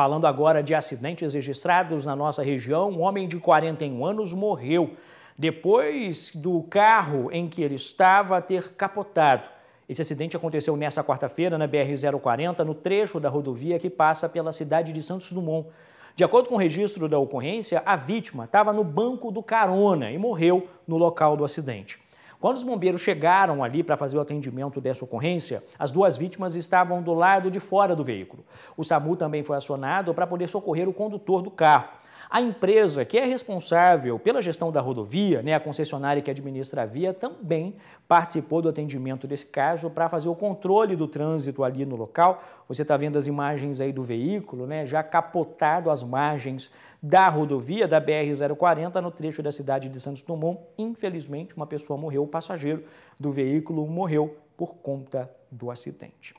Falando agora de acidentes registrados na nossa região, um homem de 41 anos morreu depois do carro em que ele estava ter capotado. Esse acidente aconteceu nesta quarta-feira na BR-040, no trecho da rodovia que passa pela cidade de Santos Dumont. De acordo com o registro da ocorrência, a vítima estava no banco do carona e morreu no local do acidente. Quando os bombeiros chegaram ali para fazer o atendimento dessa ocorrência, as duas vítimas estavam do lado de fora do veículo. O SAMU também foi acionado para poder socorrer o condutor do carro. A empresa que é responsável pela gestão da rodovia, né, a concessionária que administra a via, também participou do atendimento desse caso para fazer o controle do trânsito ali no local. Você está vendo as imagens aí do veículo, né, já capotado às margens da rodovia da BR-040 no trecho da cidade de Santos Dumont. Infelizmente, uma pessoa morreu, o passageiro do veículo morreu por conta do acidente.